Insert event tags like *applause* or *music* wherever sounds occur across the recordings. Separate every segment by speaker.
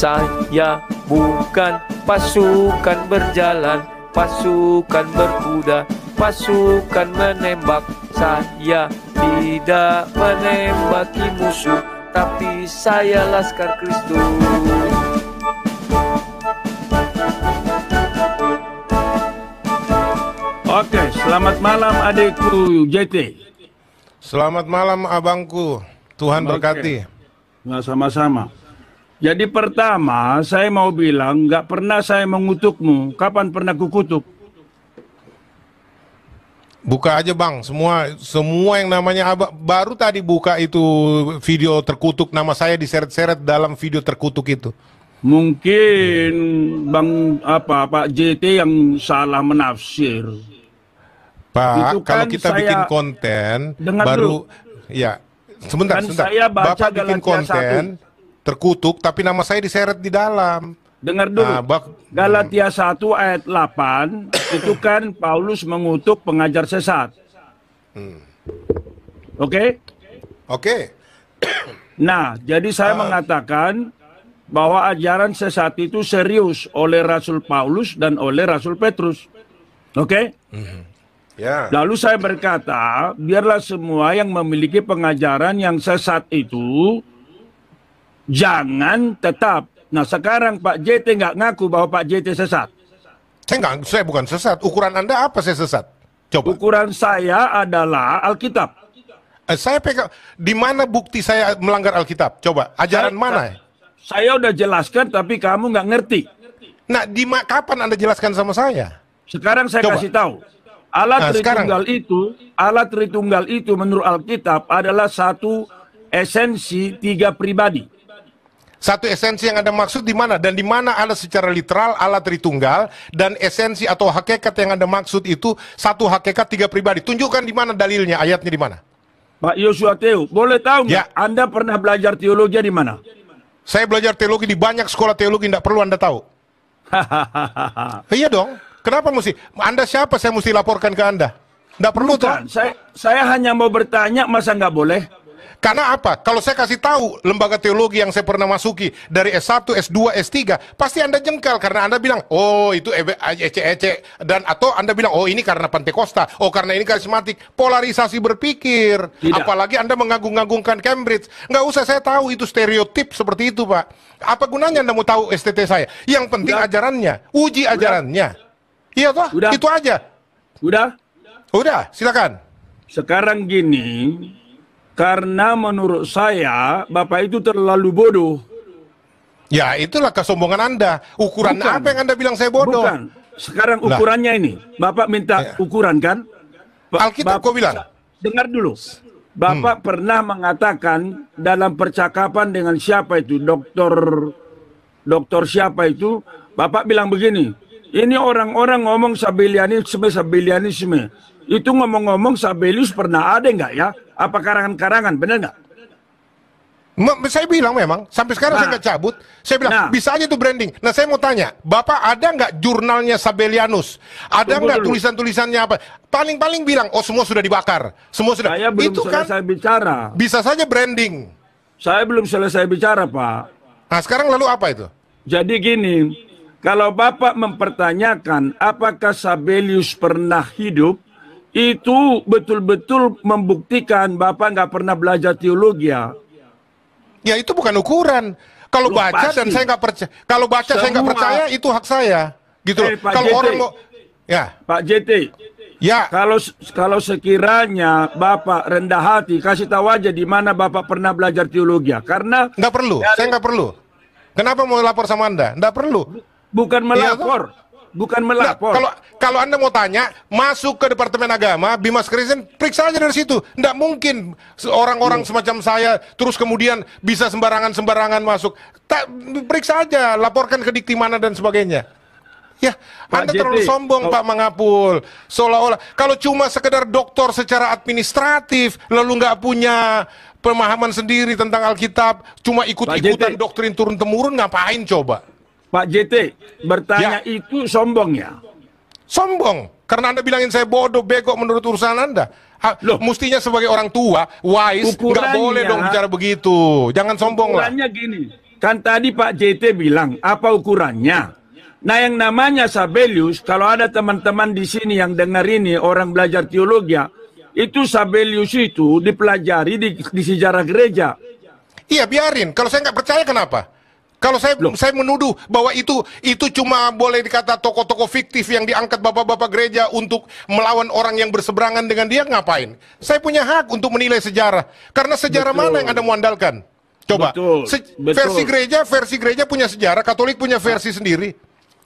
Speaker 1: Saya bukan pasukan berjalan Pasukan berkuda Pasukan menembak Saya tidak menembaki musuh Tapi saya Laskar Kristus Oke, selamat malam adikku JT.
Speaker 2: Selamat malam abangku.
Speaker 1: Tuhan berkati. Nggak sama-sama. Jadi pertama saya
Speaker 2: mau bilang nggak pernah saya mengutukmu. Kapan pernah kukutuk? Buka aja bang, semua semua yang namanya abang, baru tadi buka itu video terkutuk nama saya diseret-seret dalam video terkutuk itu. Mungkin bang apa Pak JT yang salah menafsir. Pak, kan kalau kita bikin konten baru dulu. ya
Speaker 1: sebentar kan sebentar. Saya baca Bapak bikin konten 1
Speaker 2: terkutuk, tapi nama saya diseret di dalam. Dengar dulu. Nah, bak Galatia 1 ayat 8 *coughs* itu kan Paulus
Speaker 1: mengutuk pengajar sesat. Hmm. Oke? Okay? Oke. Okay. *coughs* Nah, jadi saya uh, mengatakan bahwa ajaran sesat itu serius oleh Rasul Paulus dan oleh Rasul Petrus. Oke? Okay? Hmm. Yeah. Lalu saya berkata, biarlah semua yang memiliki pengajaran yang sesat itu jangan tetap. Nah sekarang
Speaker 2: Pak JT nggak ngaku bahwa Pak JT sesat. Saya nggak, saya bukan sesat. Ukuran Anda apa saya sesat? Coba. Ukuran saya adalah Alkitab. Eh, saya pegang, di mana bukti saya melanggar Alkitab? Coba, ajaran saya, mana? Saya udah jelaskan, tapi kamu nggak ngerti. Nah, di kapan Anda jelaskan sama saya? Sekarang saya Coba. kasih tahu.
Speaker 1: Alat nah, Tritunggal itu, alat Tritunggal itu menurut Alkitab adalah satu
Speaker 2: esensi tiga pribadi. Satu esensi yang Anda maksud di mana dan di mana ada secara literal Allah Tritunggal dan esensi atau hakikat yang Anda maksud itu satu hakikat tiga pribadi. Tunjukkan di mana dalilnya, ayatnya di mana? Pak Yosua Teo, boleh tahu ya. Anda pernah belajar teologi di mana? Saya belajar teologi di banyak sekolah teologi, tidak perlu Anda tahu. *laughs* iya dong. Kenapa mesti? Anda siapa saya mesti laporkan ke Anda? Tidak perlu Bukan, Saya, saya hanya mau bertanya, masa nggak boleh? Karena apa? Kalau saya kasih tahu lembaga teologi yang saya pernah masuki dari S1, S2, S3, pasti Anda jengkel karena Anda bilang, oh itu ece-ece. E, Dan atau Anda bilang, oh ini karena Pentekosta, oh karena ini karismatik. Polarisasi berpikir. Tidak. Apalagi Anda mengagung-agungkan Cambridge. Nggak usah saya tahu itu stereotip seperti itu Pak. Apa gunanya Anda mau tahu STT saya? Yang penting Udah. ajarannya, uji Udah. ajarannya. Iya toh, Udah. itu aja. Udah? Udah, silakan. Sekarang gini, karena
Speaker 1: menurut saya Bapak itu terlalu bodoh.
Speaker 2: Ya, itulah kesombongan Anda. Ukuran Bukan. apa yang Anda bilang saya bodoh? Bukan.
Speaker 1: Sekarang ukurannya nah. ini. Bapak minta ya. ukuran kan? Ba Alkitab kau bilang. Dengar dulu. Bapak hmm. pernah mengatakan dalam percakapan dengan siapa itu? Dokter dokter siapa itu? Bapak bilang begini. Ini orang-orang ngomong sabilianisme, sabilianisme. Itu ngomong-ngomong Sabelius pernah ada nggak ya? Apa karangan-karangan, benar nggak?
Speaker 2: Saya bilang memang, sampai sekarang nah, saya nggak cabut. Saya bilang, nah, bisa aja itu branding. Nah saya mau tanya, Bapak ada nggak jurnalnya Sabelianus? Ada nggak tulisan-tulisannya apa? Paling-paling bilang, oh semua sudah dibakar. Semua sudah. Saya belum itu kan selesai kan, bicara. Bisa saja branding. Saya belum selesai bicara, Pak. Nah sekarang lalu apa itu? Jadi
Speaker 1: gini, kalau Bapak mempertanyakan apakah Sabelius pernah hidup, itu betul-betul membuktikan Bapak nggak pernah belajar teologi
Speaker 2: ya. Ya itu bukan ukuran. Kalau Loh, baca pasti. dan saya nggak percaya, kalau baca Semua. saya nggak percaya itu hak saya, gitu. Eh, kalau JT. orang mau, ya. Pak JT.
Speaker 1: Ya. Kalau kalau sekiranya Bapak rendah hati, kasih tahu aja di mana
Speaker 2: Bapak pernah belajar teologi ya. Karena nggak perlu, dari, saya nggak perlu. Kenapa mau lapor sama Anda? Nggak perlu. Bukan iya, melapor. Ya, bukan melapor. Nah, kalau kalau Anda mau tanya, masuk ke Departemen Agama, Bimas Kristen, periksa aja dari situ. Nggak mungkin orang-orang iya. semacam saya terus kemudian bisa sembarangan-sembarangan masuk. Tak, periksa aja, laporkan ke Dikti mana dan sebagainya. Ya, Pak Anda JT. terlalu sombong oh. Pak Mangapul. Seolah-olah kalau cuma sekedar doktor secara administratif, lalu nggak punya pemahaman sendiri tentang Alkitab, cuma ikut-ikutan doktrin turun temurun, ngapain coba? Pak JT, bertanya ya. itu sombong ya? Sombong. Karena Anda bilangin saya bodoh, bego menurut urusan Anda. Loh. Mestinya sebagai orang tua, wise, nggak boleh dong bicara
Speaker 1: begitu. Jangan sombong ukurannya lah. gini. Kan tadi Pak JT bilang, apa ukurannya? Nah yang namanya Sabelius, kalau ada teman-teman di sini yang dengar ini orang belajar teologi, itu Sabelius itu dipelajari di, di sejarah
Speaker 2: gereja. Iya biarin, kalau saya nggak percaya kenapa? Kalau saya Loh. saya menuduh bahwa itu itu cuma boleh dikata tokoh-tokoh fiktif yang diangkat bapak-bapak gereja untuk melawan orang yang berseberangan dengan dia ngapain? Saya punya hak untuk menilai sejarah karena sejarah Betul. mana yang Anda mengandalkan? Coba. Betul. Betul. Versi gereja, versi gereja punya sejarah, Katolik punya versi sendiri.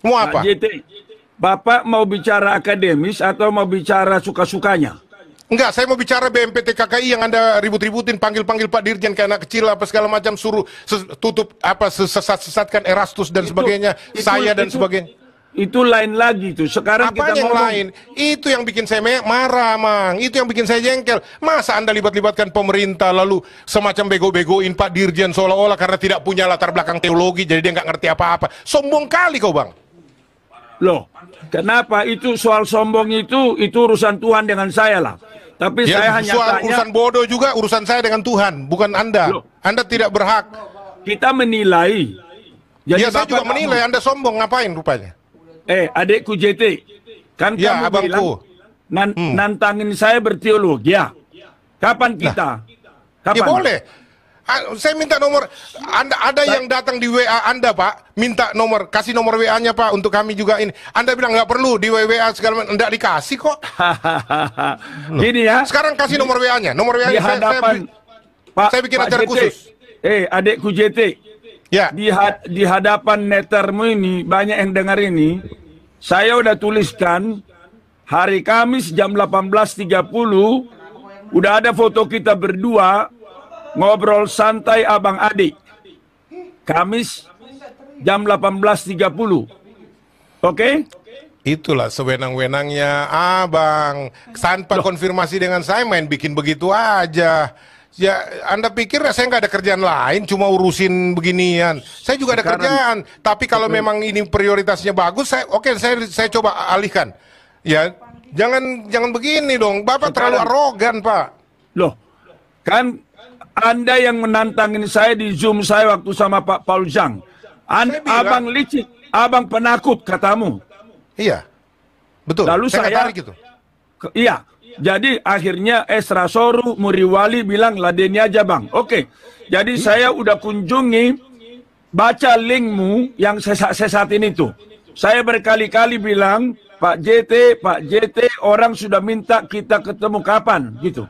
Speaker 2: Mau apa? Nah, Bapak mau bicara akademis atau mau bicara suka-sukanya? Enggak, saya mau bicara BMPT KKI yang Anda ribut-ributin, panggil-panggil Pak Dirjen kayak anak kecil apa segala macam, suruh tutup apa sesat-sesatkan Erastus dan itu, sebagainya, itu, saya dan itu, sebagainya. Itu lain lagi tuh. Sekarang Apanya kita yang lain? Itu yang bikin saya marah, Mang. Itu yang bikin saya jengkel. Masa Anda libat-libatkan pemerintah lalu semacam bego-begoin Pak Dirjen seolah-olah karena tidak punya latar belakang teologi jadi dia nggak ngerti apa-apa. Sombong kali kau, Bang.
Speaker 1: Loh, kenapa itu soal sombong itu itu
Speaker 2: urusan Tuhan dengan saya lah. Tapi ya, saya hanya soal tanya, urusan bodoh juga urusan saya dengan Tuhan, bukan Anda. Loh, anda tidak berhak. Kita menilai. Jadi ya, saya juga kamu, menilai Anda sombong ngapain rupanya? Eh, adikku JT. Kan ya, kamu abangku. bilang nan, hmm. nantangin saya berteologi ya. Kapan kita? Nah. Kapan? Ya boleh. Ah, saya minta nomor Anda ada yang datang di WA Anda, Pak, minta nomor, kasih nomor WA-nya, Pak, untuk kami juga ini. Anda bilang nggak perlu di WA segala macam. enggak dikasih kok.
Speaker 1: *laughs*
Speaker 2: Gini ya. Sekarang kasih nomor WA-nya, nomor WA-nya saya, saya, Pak, saya bikin Pak acara khusus.
Speaker 1: Eh, adikku JT. Ya. Di, had, di hadapan netermu ini banyak yang dengar ini. Saya udah tuliskan hari Kamis jam 18.30 udah ada foto kita berdua Ngobrol santai Abang adik Kamis jam 18.30.
Speaker 2: Oke? Itulah sewenang-wenangnya Abang. Tanpa konfirmasi dengan saya main bikin begitu aja. Ya, Anda pikir ya saya nggak ada kerjaan lain, cuma urusin beginian. Saya juga ada kerjaan, tapi kalau okay. memang ini prioritasnya bagus, saya oke, saya saya coba alihkan. Ya, jangan jangan begini dong, Bapak Sekarang, terlalu arogan, Pak. Loh, kan
Speaker 1: anda yang menantangin saya di Zoom saya waktu sama Pak Paul Zhang. abang licik, abang penakut katamu. Iya, betul. Lalu saya, saya gitu. Ke, iya, jadi akhirnya Esra Soru Muriwali bilang ladeni aja bang. Oke. Okay. Jadi hmm. saya udah kunjungi baca linkmu yang sesat ini tuh. Saya berkali-kali bilang Pak JT, Pak JT orang sudah minta kita ketemu kapan gitu.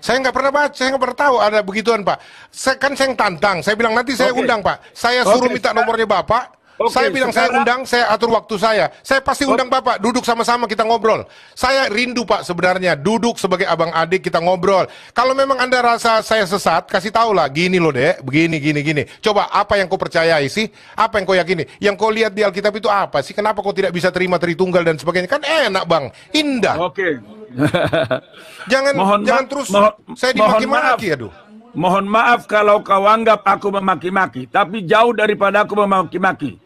Speaker 2: Saya nggak pernah baca, saya nggak pernah tahu ada begituan Pak. Saya kan saya yang tantang, saya bilang nanti saya okay. undang Pak. Saya suruh minta nomornya Bapak. Okay, saya bilang sekarang... saya undang, saya atur waktu saya. Saya pasti undang Bapak, duduk sama-sama kita ngobrol. Saya rindu Pak sebenarnya, duduk sebagai abang adik kita ngobrol. Kalau memang Anda rasa saya sesat, kasih tahu lah, gini loh deh, begini, gini, gini. Coba apa yang kau percayai sih, apa yang kau yakini, yang kau lihat di Alkitab itu apa sih, kenapa kau tidak bisa terima Tritunggal dan sebagainya. Kan enak Bang, indah. Oke, okay.
Speaker 1: *laughs*
Speaker 2: jangan mohon jangan terus mohon, saya dimaki-maki
Speaker 1: aduh. Ya, mohon maaf kalau kau anggap aku memaki-maki, tapi jauh daripada aku memaki-maki.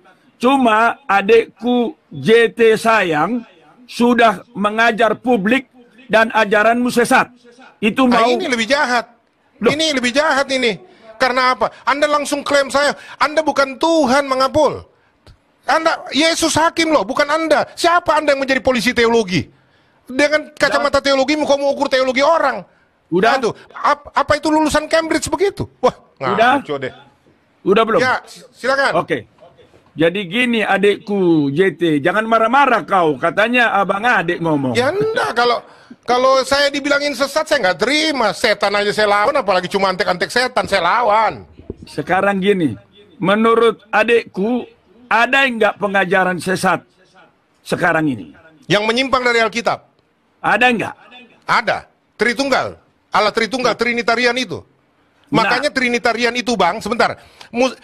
Speaker 1: Cuma adikku JT sayang sudah
Speaker 2: mengajar publik dan ajaranmu sesat. Itu nah, mau nah, ini lebih jahat. Loh. Ini lebih jahat ini. Karena apa? Anda langsung klaim saya, Anda bukan Tuhan mengapul. Anda Yesus hakim loh, bukan Anda. Siapa Anda yang menjadi polisi teologi? dengan kacamata teologi mau kamu ukur teologi orang. Udah nah, tuh. apa, apa itu lulusan Cambridge begitu? Wah, udah, deh. Udah belum? Ya, silakan. Oke.
Speaker 1: Okay. Jadi gini adikku JT, jangan marah-marah kau. Katanya abang adik ngomong. Ya
Speaker 2: enggak, kalau kalau saya dibilangin sesat saya nggak terima. Setan aja saya lawan, apalagi cuma antek-antek setan saya lawan. Sekarang gini, menurut adikku ada yang nggak pengajaran sesat sekarang ini? Yang menyimpang dari Alkitab. Ada nggak? Ada. Tritunggal. Allah Tritunggal, Trinitarian itu. Nah. Makanya Trinitarian itu bang, sebentar.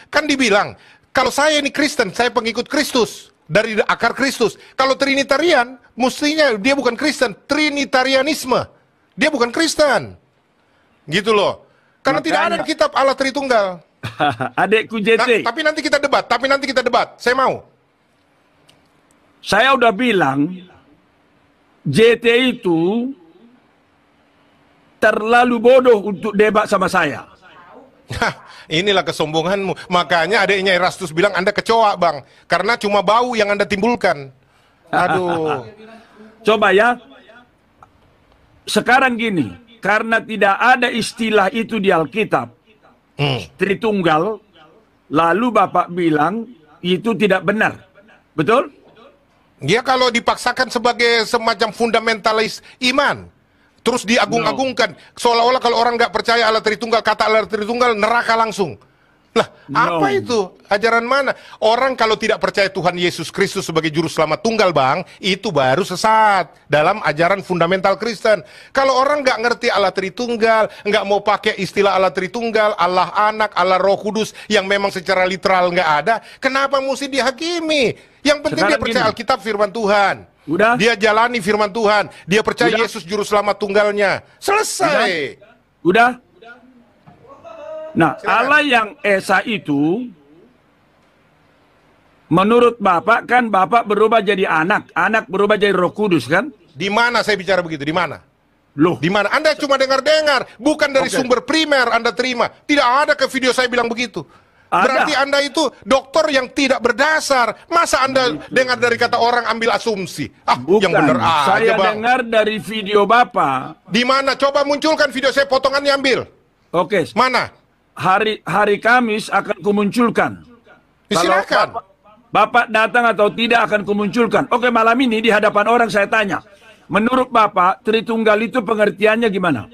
Speaker 2: Kan dibilang, kalau saya ini Kristen, saya pengikut Kristus. Dari akar Kristus. Kalau Trinitarian, mestinya dia bukan Kristen. Trinitarianisme. Dia bukan Kristen. Gitu loh. Karena Makanya. tidak ada kitab Allah Tritunggal.
Speaker 1: *laughs* Adekku
Speaker 2: JT. Nah, tapi nanti kita debat, tapi nanti kita debat. Saya mau.
Speaker 1: Saya udah bilang
Speaker 2: JT itu terlalu bodoh untuk debat sama saya. Hah, inilah kesombonganmu. Makanya adiknya Erastus bilang Anda kecoa, Bang. Karena cuma bau yang Anda timbulkan. Aduh. *laughs* Coba
Speaker 1: ya. Sekarang gini, karena tidak ada istilah itu di Alkitab. Hmm. Tritunggal. Lalu Bapak bilang
Speaker 2: itu tidak benar. Betul? Dia kalau dipaksakan sebagai semacam fundamentalis iman, terus diagung-agungkan, no. seolah-olah kalau orang nggak percaya Allah Tritunggal, kata Allah Tritunggal neraka langsung. Lah, no. apa itu? Ajaran mana? Orang kalau tidak percaya Tuhan Yesus Kristus sebagai juru selamat tunggal, Bang, itu baru sesat dalam ajaran fundamental Kristen. Kalau orang nggak ngerti Allah Tritunggal, nggak mau pakai istilah Allah Tritunggal, Allah Anak, Allah Roh Kudus yang memang secara literal nggak ada, kenapa mesti dihakimi? Yang penting Sekarang dia percaya gini. Alkitab firman Tuhan. Udah. Dia jalani firman Tuhan, dia percaya Udah. Yesus juru selamat tunggalnya. Selesai. Udah. Udah. Nah, Allah yang Esa itu menurut Bapak kan Bapak berubah jadi anak, anak berubah jadi Roh Kudus kan? Di mana saya bicara begitu? Di mana? Loh, di mana? Anda cuma dengar-dengar, bukan dari okay. sumber primer Anda terima. Tidak ada ke video saya bilang begitu. Ada. Berarti Anda itu dokter yang tidak berdasar. Masa Anda nah, dengar dari kata orang ambil asumsi? Ah, bukan. yang benar ah. Saya aja, dengar dari video Bapak. Di mana? Coba munculkan video saya potongannya ambil.
Speaker 1: Oke. Okay. Mana? hari hari Kamis akan kumunculkan. Silakan. Bapak, datang atau tidak akan kumunculkan. Oke, malam ini di hadapan orang saya tanya.
Speaker 2: Menurut Bapak, Tritunggal itu pengertiannya gimana?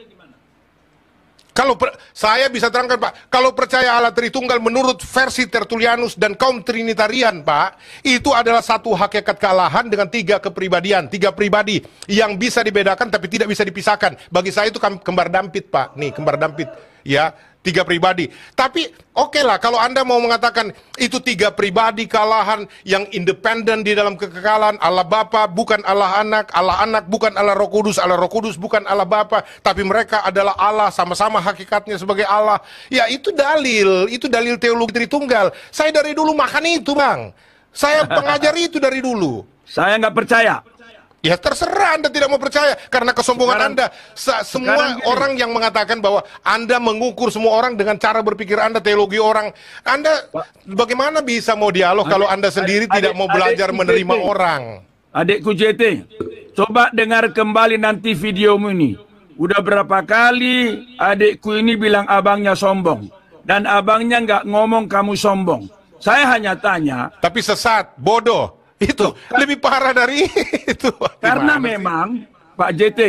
Speaker 2: Kalau per, saya bisa terangkan Pak, kalau percaya Allah Tritunggal menurut versi Tertulianus dan kaum Trinitarian Pak, itu adalah satu hakikat kealahan dengan tiga kepribadian, tiga pribadi yang bisa dibedakan tapi tidak bisa dipisahkan. Bagi saya itu kembar dampit Pak, nih kembar dampit ya tiga pribadi. Tapi oke okay lah kalau Anda mau mengatakan itu tiga pribadi kalahan yang independen di dalam kekekalan, Allah Bapa bukan Allah Anak, Allah Anak bukan Allah Roh Kudus, Allah Roh Kudus bukan Allah Bapa, tapi mereka adalah Allah sama-sama hakikatnya sebagai Allah. Ya itu dalil, itu dalil teologi Tritunggal. Saya dari dulu makan itu, Bang. Saya pengajar *laughs* itu dari dulu. Saya nggak percaya. Ya terserah Anda tidak mau percaya karena kesombongan sekarang, Anda. Sa semua orang yang mengatakan bahwa Anda mengukur semua orang dengan cara berpikir Anda, teologi orang. Anda bagaimana bisa mau dialog adek, kalau Anda sendiri adek, tidak mau belajar adek, menerima adek, orang?
Speaker 1: Adikku JT, coba dengar kembali nanti videomu ini. Udah berapa kali adikku ini bilang abangnya sombong dan abangnya nggak ngomong kamu sombong. Saya hanya tanya. Tapi sesat, bodoh. Itu lebih parah dari *laughs* itu. Karena memang Pak JT,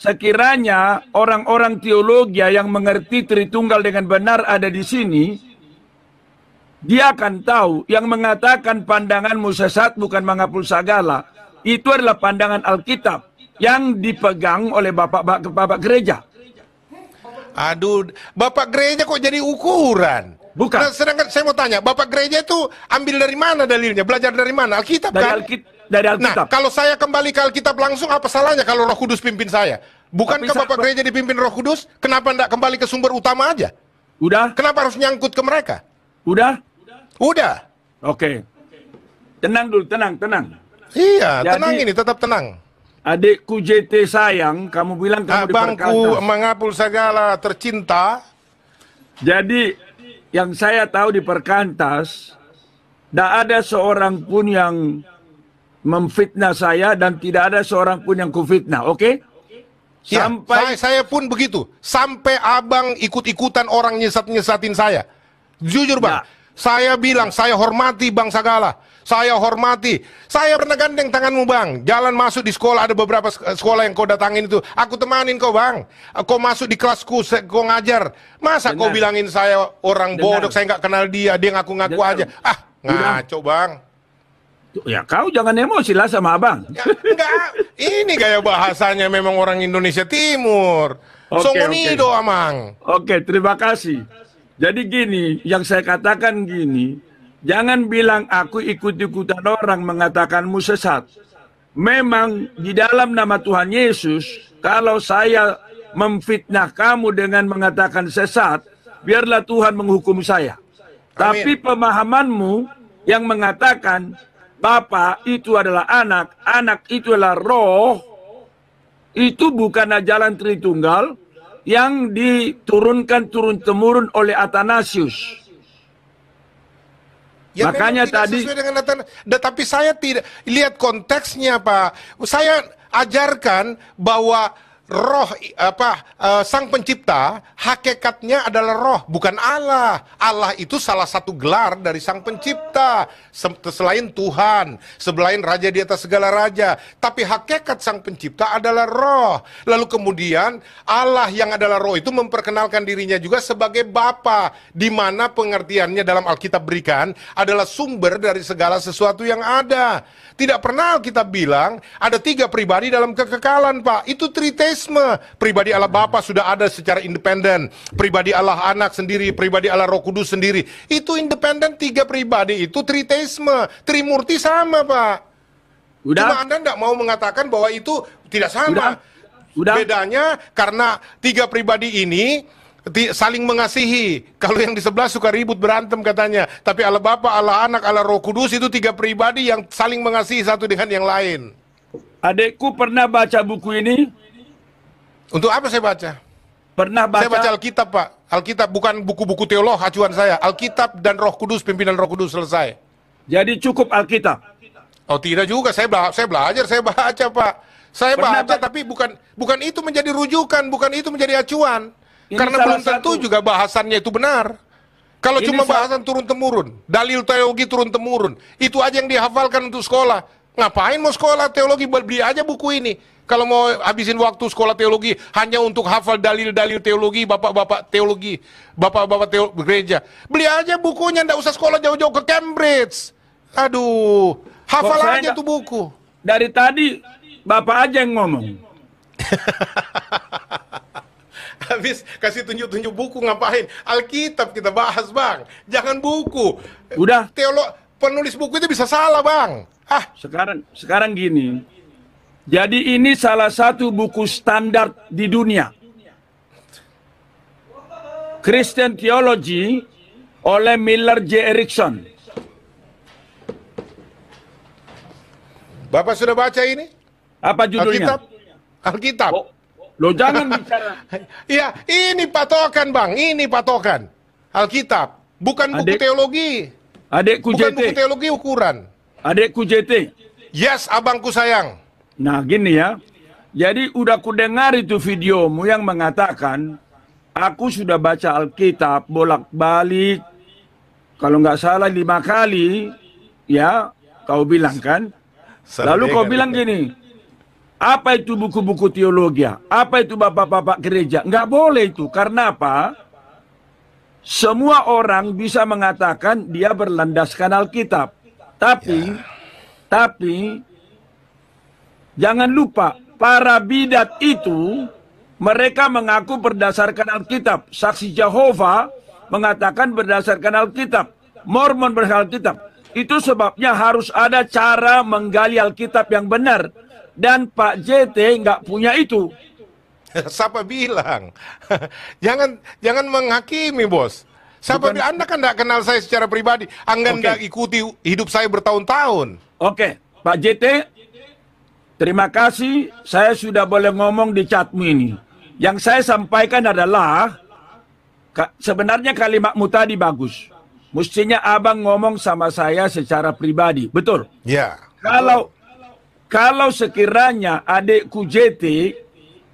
Speaker 1: sekiranya orang-orang teologi yang mengerti Tritunggal dengan benar ada di sini, dia akan tahu yang mengatakan pandangan Musa sesat bukan mengapul segala. Itu adalah pandangan Alkitab
Speaker 2: yang dipegang oleh bapak-bapak gereja. Aduh, bapak gereja kok jadi ukuran? Bukan. Nah, sedangkan saya mau tanya, Bapak gereja itu ambil dari mana dalilnya? Belajar dari mana? Alkitab dari kan? Alkit dari nah, Alkitab. Nah, kalau saya kembali ke Alkitab langsung apa salahnya kalau Roh Kudus pimpin saya? Bukankah Bapak gereja dipimpin Roh Kudus? Kenapa tidak kembali ke sumber utama aja? Udah. Kenapa harus nyangkut ke mereka? Udah. Udah. Oke.
Speaker 1: Okay. Tenang dulu, tenang, tenang. Iya, Jadi, tenang ini, tetap tenang. Adikku JT sayang, kamu bilang kamu Abangku diperkata. Abangku mengapul segala tercinta. Jadi yang saya tahu di perkantas, tidak ada seorang pun yang memfitnah saya dan tidak ada seorang pun yang
Speaker 2: kufitnah, oke? Okay? Ya, saya, saya pun begitu. Sampai abang ikut-ikutan orang nyesat-nyesatin saya. Jujur bang, ya. saya bilang saya hormati bang Sagala. Saya hormati. Saya pernah gandeng tanganmu bang. Jalan masuk di sekolah ada beberapa sekolah yang kau datangin itu. Aku temanin kau bang. Kau masuk di kelasku, kau ngajar. Masa Dengar. kau bilangin saya orang Dengar. bodoh, saya nggak kenal dia, dia ngaku-ngaku aja. Ah, ngaco bang. Ya kau jangan emosi lah sama abang. Ya, enggak, ini kayak bahasanya memang orang Indonesia Timur. Okay, Songonido okay. amang. Oke, okay,
Speaker 1: terima kasih. Jadi gini, yang saya katakan gini, Jangan bilang aku ikut-ikutan orang mengatakanmu sesat. Memang di dalam nama Tuhan Yesus, kalau saya memfitnah kamu dengan mengatakan sesat, biarlah Tuhan menghukum saya. Amin. Tapi pemahamanmu yang mengatakan Bapa itu adalah anak, anak itu adalah roh, itu bukanlah jalan Tritunggal yang diturunkan
Speaker 2: turun-temurun oleh Athanasius. Ya Makanya tadi sesuai dengan data, tapi saya tidak lihat konteksnya Pak. Saya ajarkan bahwa roh apa uh, sang pencipta hakikatnya adalah roh bukan Allah. Allah itu salah satu gelar dari sang pencipta selain Tuhan, selain raja di atas segala raja. Tapi hakikat sang pencipta adalah roh. Lalu kemudian Allah yang adalah roh itu memperkenalkan dirinya juga sebagai Bapa di mana pengertiannya dalam Alkitab berikan adalah sumber dari segala sesuatu yang ada. Tidak pernah kita bilang ada tiga pribadi dalam kekekalan, Pak. Itu trite karisma Pribadi Allah Bapa sudah ada secara independen. Pribadi Allah Anak sendiri, pribadi Allah Roh Kudus sendiri. Itu independen tiga pribadi itu Triteisme. Trimurti sama, Pak. Udah. Cuma Anda tidak mau mengatakan bahwa itu tidak sama. Udah. Udah. Bedanya karena tiga pribadi ini saling mengasihi. Kalau yang di sebelah suka ribut berantem katanya. Tapi Allah Bapa, Allah Anak, Allah Roh Kudus itu tiga pribadi yang saling mengasihi satu dengan yang lain. Adekku pernah baca buku ini, untuk apa saya baca? Pernah baca? Saya baca Alkitab, Pak. Alkitab bukan buku-buku teolog acuan saya. Alkitab dan Roh Kudus, pimpinan Roh Kudus selesai. Jadi cukup Alkitab. Oh, tidak juga. Saya bela saya belajar, saya baca, Pak. Saya Pernah baca tapi bukan bukan itu menjadi rujukan, bukan itu menjadi acuan. Ini Karena belum tentu satu. juga bahasannya itu benar. Kalau ini cuma bahasan turun temurun, dalil teologi turun temurun, itu aja yang dihafalkan untuk sekolah. Ngapain mau sekolah teologi beli aja buku ini? Kalau mau habisin waktu sekolah teologi hanya untuk hafal dalil-dalil teologi, bapak-bapak teologi, bapak-bapak teo gereja. Beli aja bukunya, ndak usah sekolah jauh-jauh ke Cambridge. Aduh, hafal Kok aja tuh buku. Dari tadi bapak aja yang ngomong. *laughs* Habis kasih tunjuk-tunjuk buku ngapain? Alkitab kita bahas, Bang. Jangan buku. Udah. Teolog penulis buku itu bisa salah, Bang. Ah, sekarang sekarang gini jadi ini
Speaker 1: salah satu buku standar di dunia. Christian Theology oleh Miller J. Erickson.
Speaker 2: Bapak sudah baca ini? Apa judulnya? Alkitab. Alkitab. Oh, lo jangan *laughs* bicara. Iya, ini patokan bang, ini patokan. Alkitab, bukan buku adek, teologi. Adikku bukan JT. buku teologi ukuran. Adekku JT. Yes, abangku sayang. Nah gini ya,
Speaker 1: jadi udah ku dengar itu videomu yang mengatakan, aku sudah baca Alkitab bolak-balik, kalau nggak salah lima kali, ya kau bilang kan. Lalu kau bilang gini, apa itu buku-buku teologi? Ya? Apa itu bapak-bapak gereja? Nggak boleh itu, karena apa? Semua orang bisa mengatakan dia berlandaskan Alkitab. Tapi, ya. tapi Jangan lupa, para bidat itu mereka mengaku berdasarkan Alkitab. Saksi Jehovah mengatakan berdasarkan Alkitab. Mormon berdasarkan Alkitab. Itu sebabnya harus ada cara menggali Alkitab yang benar. Dan Pak JT
Speaker 2: nggak punya itu. *laughs* Siapa bilang? *laughs* jangan jangan menghakimi, Bos. Siapa Bukan... bilang? Anda kan nggak kenal saya secara pribadi. Anda okay. ikuti hidup saya bertahun-tahun. Oke, okay. Pak JT Terima kasih saya
Speaker 1: sudah boleh ngomong di chatmu ini. Yang saya sampaikan adalah sebenarnya kalimatmu tadi bagus. Mestinya abang ngomong sama saya secara pribadi. Betul? Ya. Kalau kalau sekiranya adikku JT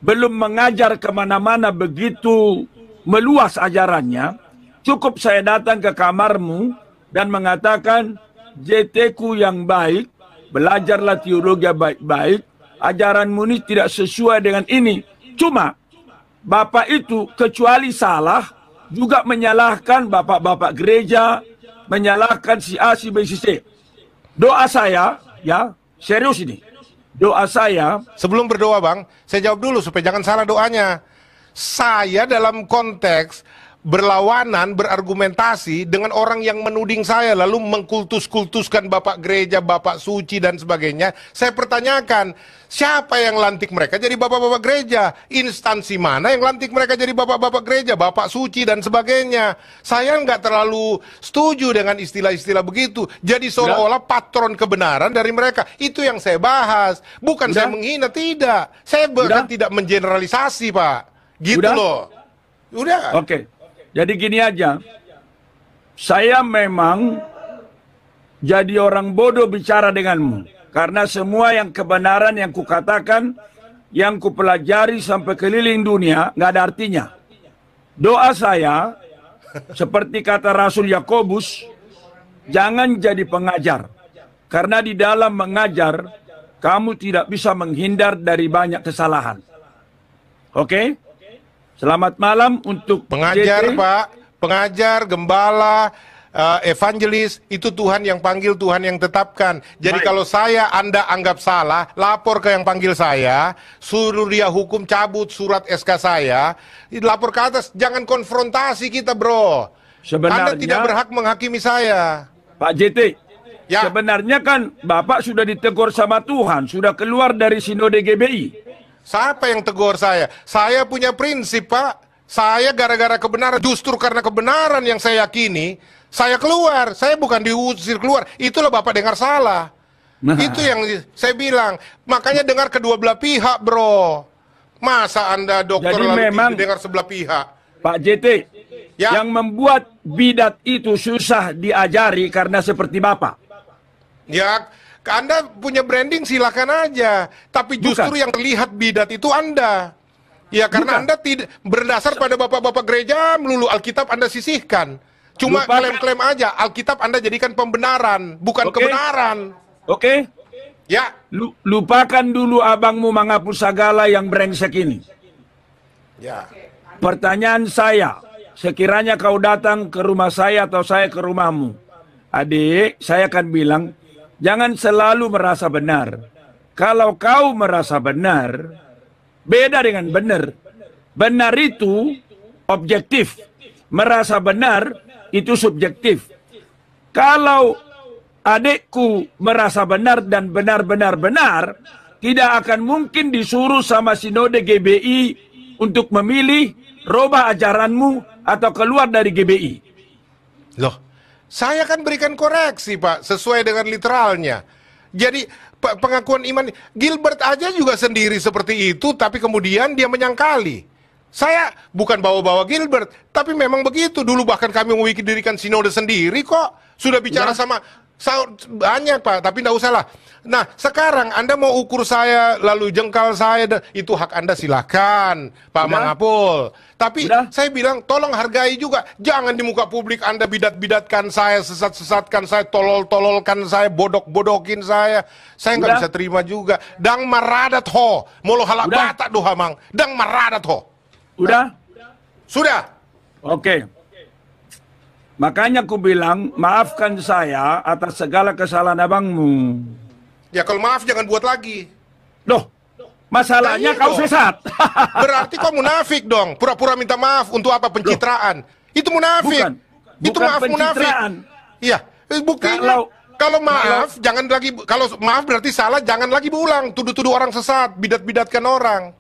Speaker 1: belum mengajar kemana-mana begitu meluas ajarannya, cukup saya datang ke kamarmu dan mengatakan JT ku yang baik, Belajarlah teologi baik-baik. Ajaranmu ini tidak sesuai dengan ini. Cuma, Bapak itu kecuali salah, juga menyalahkan bapak-bapak gereja, menyalahkan si A, si B, si C.
Speaker 2: Doa saya, ya, serius ini. Doa saya. Sebelum berdoa bang, saya jawab dulu supaya jangan salah doanya. Saya dalam konteks berlawanan, berargumentasi dengan orang yang menuding saya lalu mengkultus-kultuskan bapak gereja, bapak suci dan sebagainya. Saya pertanyakan, siapa yang lantik mereka jadi bapak-bapak gereja? Instansi mana yang lantik mereka jadi bapak-bapak gereja, bapak suci dan sebagainya? Saya nggak terlalu setuju dengan istilah-istilah begitu. Jadi seolah-olah patron kebenaran dari mereka. Itu yang saya bahas. Bukan Udah. saya menghina, tidak. Saya bahkan tidak mengeneralisasi, Pak. Gitu Udah. loh. Udah. Oke.
Speaker 1: Okay. Jadi gini aja, saya memang jadi orang bodoh bicara denganmu. Karena semua yang kebenaran yang kukatakan, yang kupelajari sampai keliling dunia, nggak ada artinya. Doa saya, seperti kata Rasul Yakobus, jangan jadi pengajar. Karena di dalam mengajar, kamu tidak bisa menghindar dari banyak
Speaker 2: kesalahan. Oke? Okay? Selamat malam untuk pengajar, JT. Pak. Pengajar, gembala, uh, evangelis itu Tuhan yang panggil, Tuhan yang tetapkan. Jadi Baik. kalau saya Anda anggap salah, lapor ke yang panggil saya, suruh dia hukum cabut surat SK saya, lapor ke atas, jangan konfrontasi kita, Bro. Sebenarnya Anda tidak berhak menghakimi saya. Pak JT,
Speaker 1: Ya. Sebenarnya kan Bapak sudah ditegur sama Tuhan, sudah keluar dari Sinode GBI.
Speaker 2: Siapa yang tegur saya? Saya punya prinsip, Pak. Saya gara-gara kebenaran, justru karena kebenaran yang saya yakini, saya keluar. Saya bukan diusir keluar. Itulah Bapak dengar salah. Nah. Itu yang saya bilang. Makanya dengar kedua belah pihak, bro. Masa Anda dokter Jadi lalu memang dengar sebelah pihak? Pak JT, ya? yang membuat bidat itu susah diajari karena seperti Bapak. Ya, anda punya branding silakan aja, tapi justru Bukan. yang terlihat bidat itu Anda. Ya karena Bukan. Anda tidak berdasar pada bapak-bapak gereja melulu Alkitab Anda sisihkan. Cuma klaim-klaim aja Alkitab Anda jadikan pembenaran, bukan okay. kebenaran. Oke. Okay. Ya, lupakan dulu abangmu mengapus
Speaker 1: segala yang brengsek ini. Ya. Pertanyaan saya, sekiranya kau datang ke rumah saya atau saya ke rumahmu, adik, saya akan bilang, Jangan selalu merasa benar. Kalau kau merasa benar, beda dengan benar. Benar itu objektif. Merasa benar itu subjektif. Kalau adikku merasa benar dan benar-benar benar, tidak akan mungkin disuruh sama sinode GBI untuk memilih, robah ajaranmu atau
Speaker 2: keluar dari GBI. Loh, saya kan berikan koreksi, Pak, sesuai dengan literalnya. Jadi pengakuan iman Gilbert aja juga sendiri seperti itu, tapi kemudian dia menyangkali. Saya bukan bawa-bawa Gilbert, tapi memang begitu dulu bahkan kami mewikidirikan sinode sendiri kok. Sudah bicara ya. sama banyak Pak, tapi tidak usah lah. Nah, sekarang Anda mau ukur saya, lalu jengkal saya, itu hak Anda silahkan, Pak Udah. Mangapul. Tapi Udah. saya bilang, tolong hargai juga. Jangan di muka publik Anda bidat-bidatkan saya, sesat-sesatkan saya, tolol-tololkan saya, bodok-bodokin saya. Saya nggak bisa terima juga. Dang maradat ho, molo halak Udah. batak doha mang. Dang maradat ho. Udah? Sudah? Oke.
Speaker 1: Okay. Makanya ku bilang, maafkan saya atas segala kesalahan abangmu.
Speaker 2: Ya kalau maaf jangan buat lagi. Loh, masalahnya nah, iya kau sesat. *laughs* Berarti kau munafik dong. Pura-pura minta maaf untuk apa pencitraan? Loh. Itu munafik. Bukan. Bukan Itu maaf munafik. Iya, eh, Bukti kalau kalau maaf, kalau, jangan lagi kalau maaf berarti salah jangan lagi berulang tuduh-tuduh orang sesat, bidat-bidatkan orang.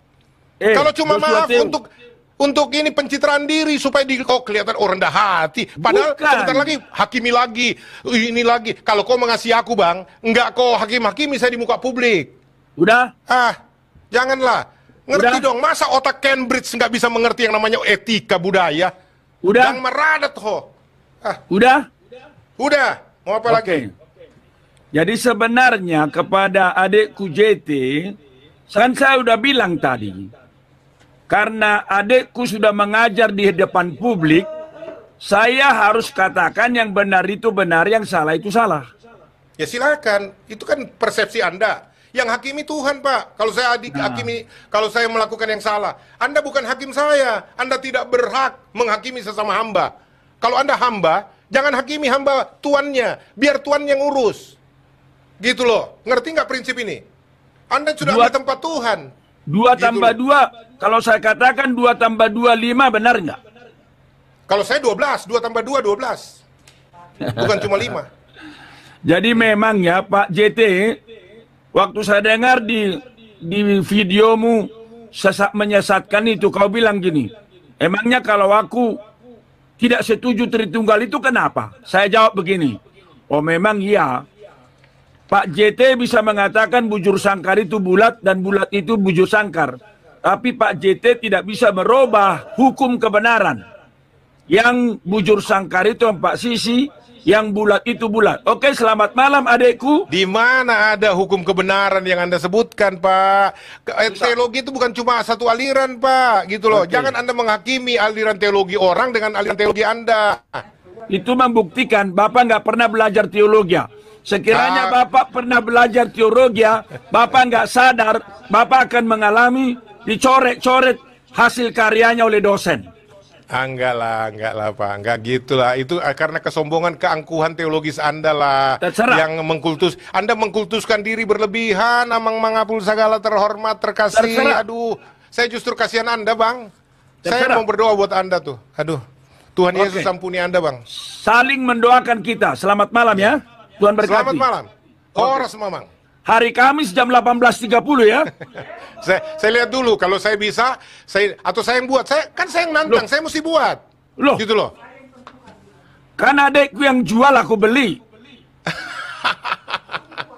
Speaker 2: Eh, kalau cuma maaf untuk untuk ini pencitraan diri supaya di kok kelihatan oh rendah hati. Padahal Bukan. sebentar lagi hakimi lagi, ini lagi. Kalau kau mengasihi aku, Bang, enggak kau hakim-hakimi saya di muka publik. Udah? Ah, janganlah. Ngerti Udah. dong, masa otak Cambridge nggak bisa mengerti yang namanya etika budaya? Udah. Yang meradat ho. Ah. Udah? Udah. Mau apa okay. lagi?
Speaker 1: Jadi sebenarnya kepada adikku JT, kan saya udah bilang tadi, karena adikku sudah mengajar di depan publik,
Speaker 2: saya harus katakan yang benar itu benar, yang salah itu salah. Ya silakan, itu kan persepsi Anda. Yang hakimi Tuhan, Pak. Kalau saya adik, nah. hakimi, kalau saya melakukan yang salah, Anda bukan hakim saya. Anda tidak berhak menghakimi sesama hamba. Kalau Anda hamba, jangan hakimi hamba tuannya. Biar tuan yang urus. Gitu loh. Ngerti nggak prinsip ini? Anda sudah di tempat Tuhan.
Speaker 1: Dua gitu tambah loh. dua kalau saya katakan 2 tambah 2, 5 benar nggak? Kalau
Speaker 2: saya 12, 2 tambah 2, 12.
Speaker 1: Bukan cuma 5. Jadi memang ya Pak JT, waktu saya dengar di di videomu sesak menyesatkan itu, kau bilang gini, emangnya kalau aku tidak setuju Tritunggal itu kenapa? Saya jawab begini, oh memang iya, Pak JT bisa mengatakan bujur sangkar itu bulat dan bulat itu bujur sangkar. Tapi Pak JT tidak bisa merubah hukum kebenaran. Yang bujur sangkar itu Pak Sisi, yang bulat itu bulat. Oke, selamat malam
Speaker 2: adekku. Di mana ada hukum kebenaran yang Anda sebutkan, Pak? Eh, teologi itu bukan cuma satu aliran, Pak. Gitu loh. Oke. Jangan Anda menghakimi aliran teologi orang dengan aliran teologi Anda. Itu membuktikan Bapak nggak pernah belajar teologi. Sekiranya
Speaker 1: ah. Bapak pernah belajar teologi, Bapak nggak sadar, Bapak akan mengalami dicoret-coret hasil karyanya oleh dosen.
Speaker 2: Ah, enggak lah, enggak lah Pak, enggak gitulah. Itu ah, karena kesombongan keangkuhan teologis Anda lah Terserah. yang mengkultus. Anda mengkultuskan diri berlebihan, amang mengapul segala terhormat, terkasih. Terserah. Aduh, saya justru kasihan Anda, Bang. Terserah. Saya mau berdoa buat Anda tuh. Aduh.
Speaker 1: Tuhan okay. Yesus ampuni Anda, Bang. Saling mendoakan kita. Selamat malam ya. Iya. Tuhan berkati. Selamat malam.
Speaker 2: Okay. Mamang. Hari Kamis jam 18.30 ya. *laughs* saya, saya lihat dulu kalau saya bisa, saya atau saya yang buat. Saya kan saya yang nantang, loh. saya mesti buat. Loh. Gitu loh. Kan adekku yang jual aku beli. *laughs*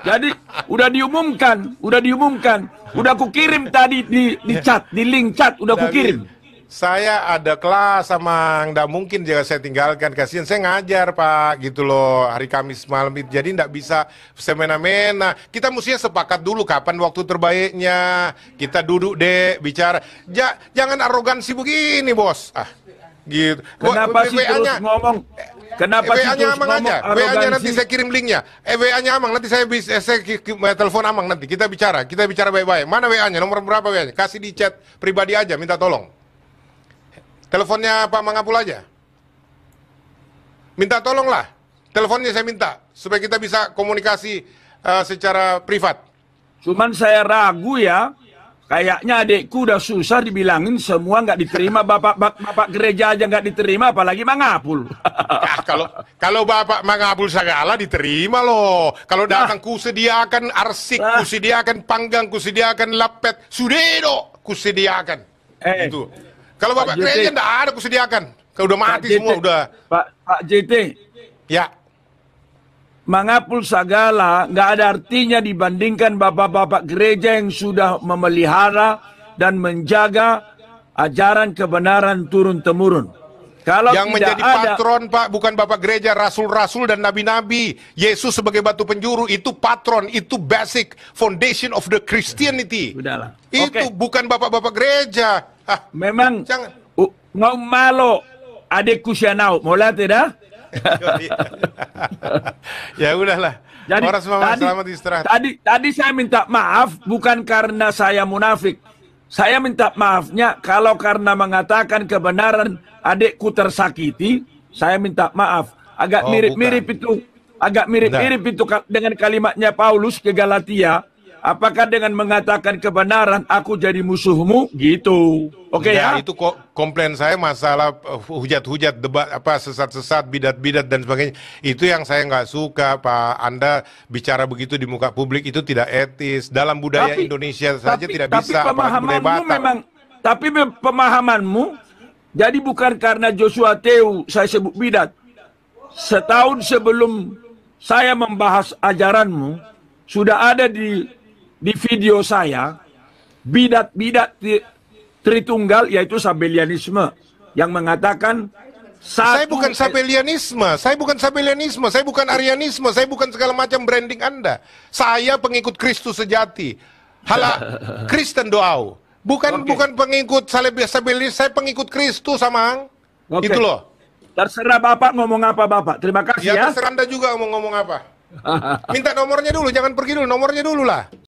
Speaker 1: Jadi udah diumumkan, udah diumumkan, udah aku kirim tadi di di iya. chat, di link chat udah aku kirim
Speaker 2: saya ada kelas sama nggak mungkin jika saya tinggalkan kasihan saya ngajar pak gitu loh hari Kamis malam itu jadi nggak bisa semena-mena kita mestinya sepakat dulu kapan waktu terbaiknya kita duduk deh bicara ja, jangan arogansi begini bos ah gitu kenapa sih terus ngomong Kenapa sih nya Amang aja, WA nya nanti saya kirim linknya. Eh WA nya Amang nanti saya bisa eh, saya eh, telepon Amang nanti kita bicara, kita bicara baik-baik. Mana WA nya, nomor berapa WA nya? Kasih di chat pribadi aja, minta tolong. Teleponnya Pak Mangapul aja. Minta tolonglah. Teleponnya saya minta supaya kita bisa komunikasi uh, secara privat. Cuman saya ragu ya. Kayaknya
Speaker 1: adekku udah susah dibilangin semua nggak diterima *laughs* bapak, bapak gereja aja nggak diterima apalagi
Speaker 2: Mangapul. Nah, *laughs* kalau kalau bapak Mangapul segala diterima loh. Kalau nah. datang nah. kusediakan arsik, nah. kusediakan panggang, kusediakan lapet, sudedo kusediakan. Eh. Itu. Kalau Bapak gereja enggak ada kusediakan. Kalau udah mati Pak semua udah. Pak Pak JT.
Speaker 1: Ya. Mengapul segala nggak ada artinya dibandingkan bapak-bapak gereja yang sudah memelihara
Speaker 2: dan menjaga ajaran kebenaran turun temurun. Kalau yang tidak menjadi ada, patron Pak bukan bapak gereja, rasul-rasul dan nabi-nabi. Yesus sebagai batu penjuru itu patron, itu basic foundation of the Christianity. Udahlah. Itu okay. bukan bapak-bapak gereja. Memang jangan. Uh, ngau malo adik
Speaker 1: kusianau. Mola tidak? *laughs*
Speaker 2: Oh, iya.
Speaker 1: *laughs* ya udahlah. Jadi, Orang semua tadi, selamat istirahat. Tadi, tadi saya minta maaf bukan karena saya munafik. Saya minta maafnya kalau karena mengatakan kebenaran adikku tersakiti, saya minta maaf. Agak oh, mirip-mirip oh, mirip itu, agak mirip-mirip itu dengan kalimatnya Paulus ke Galatia Apakah dengan mengatakan kebenaran aku jadi
Speaker 2: musuhmu? Gitu. Oke okay, ya, ya. Itu komplain saya masalah eh, hujat-hujat debat apa sesat-sesat bidat-bidat dan sebagainya. Itu yang saya nggak suka Pak. Anda bicara begitu di muka publik itu tidak etis. Dalam budaya tapi, Indonesia tapi, saja tidak tapi bisa. Tapi pemahamanmu memang. Tapi pemahamanmu. Jadi bukan karena Joshua Teu
Speaker 1: saya sebut bidat. Setahun sebelum saya membahas ajaranmu sudah ada di di video saya bidat-bidat
Speaker 2: Tritunggal yaitu Sabelianisme yang mengatakan satu, saya bukan Sabelianisme, saya bukan Sabelianisme, saya bukan Arianisme, saya bukan segala macam branding Anda. Saya pengikut Kristus sejati. Hala *laughs* Kristen doa. Bukan okay. bukan pengikut sabelianisme, saya pengikut Kristus samang. Okay. Itu loh. Terserah Bapak ngomong apa Bapak. Terima kasih ya. Ya terserah Anda juga ngomong ngomong apa. *laughs* Minta nomornya dulu, jangan pergi dulu, nomornya dulu lah.